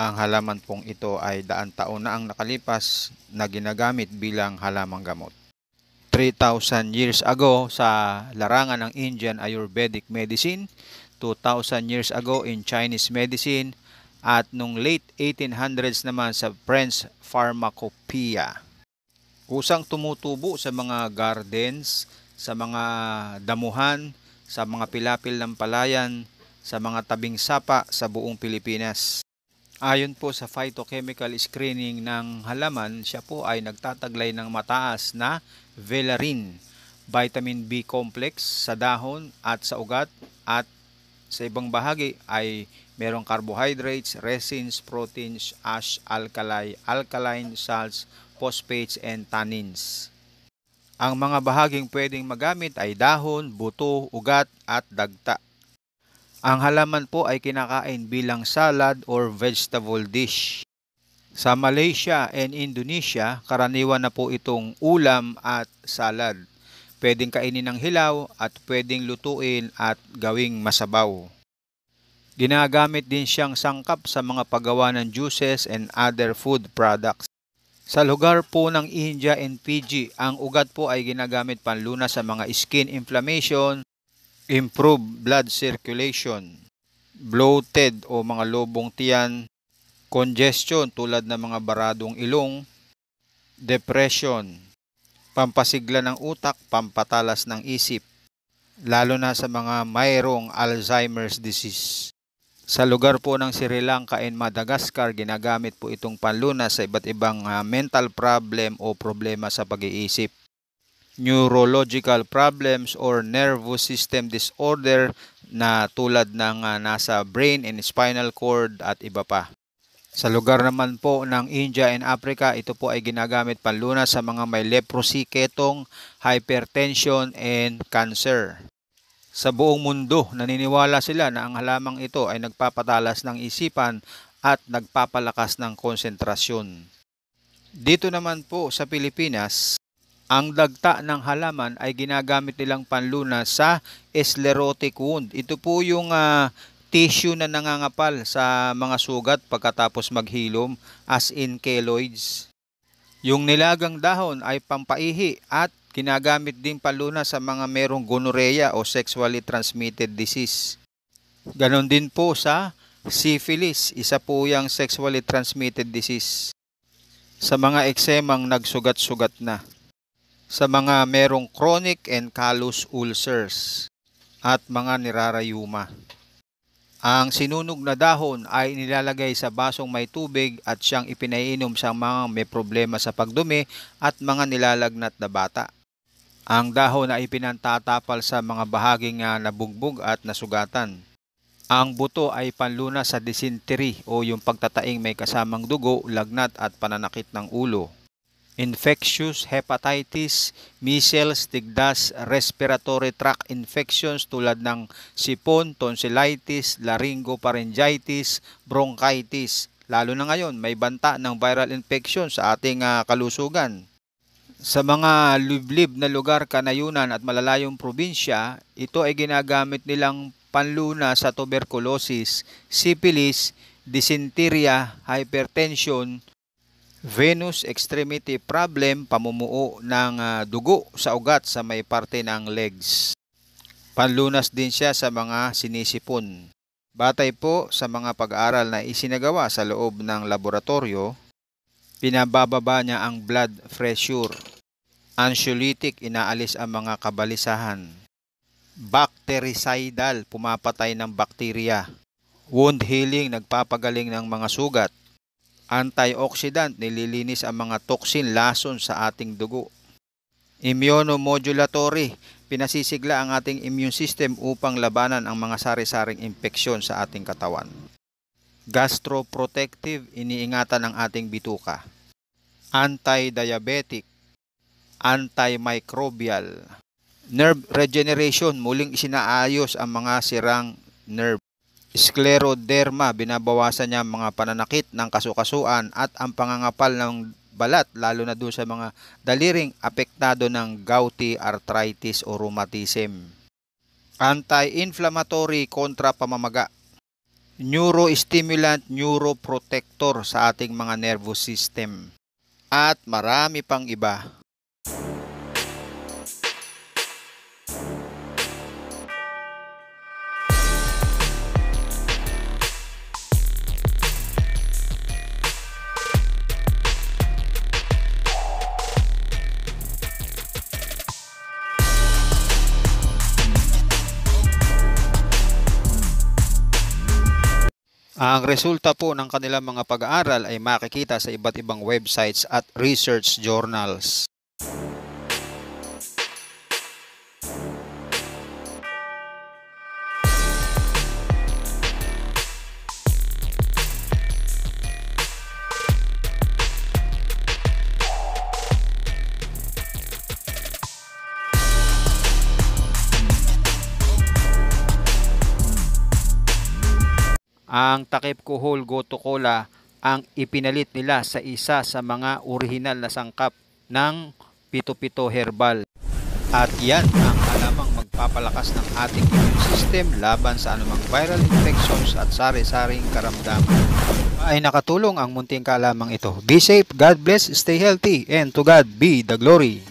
Ang halaman pong ito ay daan taon na ang nakalipas na ginagamit bilang halamang gamot. 3,000 years ago sa larangan ng Indian Ayurvedic Medicine, 2,000 years ago in Chinese Medicine, at nung late 1800s naman sa French Pharmacopoeia. Usang tumutubo sa mga gardens, sa mga damuhan, sa mga pilapil ng palayan, sa mga tabing sapa sa buong Pilipinas. Ayon po sa phytochemical screening ng halaman, siya po ay nagtataglay ng mataas na velarin, vitamin B complex sa dahon at sa ugat at sa ibang bahagi ay merong carbohydrates, resins, proteins, ash, alkali, alkaline salts, phosphates, and tannins. Ang mga bahaging pwedeng magamit ay dahon, buto, ugat, at dagta. Ang halaman po ay kinakain bilang salad or vegetable dish. Sa Malaysia and Indonesia, karaniwan na po itong ulam at salad. Pwedeng kainin ng hilaw at pwedeng lutuin at gawing masabaw. Ginagamit din siyang sangkap sa mga paggawa ng juices and other food products. Sa lugar po ng India and Fiji, ang ugat po ay ginagamit panluna sa mga skin inflammation, improve blood circulation, bloated o mga lobong tiyan, congestion tulad ng mga baradong ilong, depression, pampasigla ng utak, pampatalas ng isip, lalo na sa mga mayroong Alzheimer's disease. Sa lugar po ng Sri Lanka and Madagascar, ginagamit po itong panlunas sa iba't ibang ah, mental problem o problema sa pag-iisip neurological problems or nervous system disorder na tulad ng uh, nasa brain and spinal cord at iba pa. Sa lugar naman po ng India and Africa, ito po ay ginagamit panlunas sa mga may leprosy, ketong, hypertension, and cancer. Sa buong mundo, naniniwala sila na ang halamang ito ay nagpapatalas ng isipan at nagpapalakas ng konsentrasyon. Dito naman po sa Pilipinas, ang dagta ng halaman ay ginagamit nilang panluna sa sclerotic wound. Ito po yung uh, tissue na nangangapal sa mga sugat pagkatapos maghilom as in keloids. Yung nilagang dahon ay pampaihi at ginagamit din panluna sa mga merong gonorrhea o sexually transmitted disease. Ganon din po sa syphilis, isa po yung sexually transmitted disease. Sa mga eksemang nagsugat-sugat na sa mga merong chronic and callous ulcers at mga nirarayuma. Ang sinunog na dahon ay nilalagay sa basong may tubig at siyang ipinainom sa mga may problema sa pagdumi at mga nilalagnat na bata. Ang dahon ay pinantatapal sa mga bahaging nabugbog at nasugatan. Ang buto ay panluna sa dysentery o yung pagtataing may kasamang dugo, lagnat at pananakit ng ulo infectious hepatitis, measles, tigdas, respiratory tract infections tulad ng sipon, tonsillitis, laryngoparyngitis, bronchitis. Lalo na ngayon, may banta ng viral infection sa ating uh, kalusugan. Sa mga liblib na lugar, kanayunan at malalayong probinsya, ito ay ginagamit nilang panluna sa tuberculosis, syphilis, dysenteria, hypertension, venous extremity problem, pamumuo ng uh, dugo sa ugat sa may parte ng legs. Panlunas din siya sa mga sinisipon. Batay po sa mga pag-aaral na isinagawa sa loob ng laboratorio, pinabababa niya ang blood pressure. Anxiolytic, inaalis ang mga kabalisahan. Bactericidal, pumapatay ng bakterya. Wound healing, nagpapagaling ng mga sugat antioxidant, nililinis ang mga toxin lason sa ating dugo. Immunomodulatory, pinasisigla ang ating immune system upang labanan ang mga sari-saring impeksyon sa ating katawan. Gastroprotective, iniingatan ang ating bituka. Anti-diabetic, antimicrobial. Nerve regeneration, muling isinaayos ang mga sirang nerve scleroderma, binabawasan niya ang mga pananakit ng kasukasuan at ang pangangapal ng balat lalo na doon sa mga daliring apektado ng gouty arthritis o rheumatism. Anti-inflammatory kontra pamamaga. Neurostimulant neuroprotector sa ating mga nervous system. At marami pang iba. Ang resulta po ng kanilang mga pag-aaral ay makikita sa iba't ibang websites at research journals. Ang takip kuhol gotokola ang ipinalit nila sa isa sa mga orihinal na sangkap ng pito-pito herbal. At yan ang alamang magpapalakas ng ating immune system laban sa anumang viral infections at sari-saring karamdaman. Ay nakatulong ang munting kalamang ito. Be safe, God bless, stay healthy, and to God be the glory.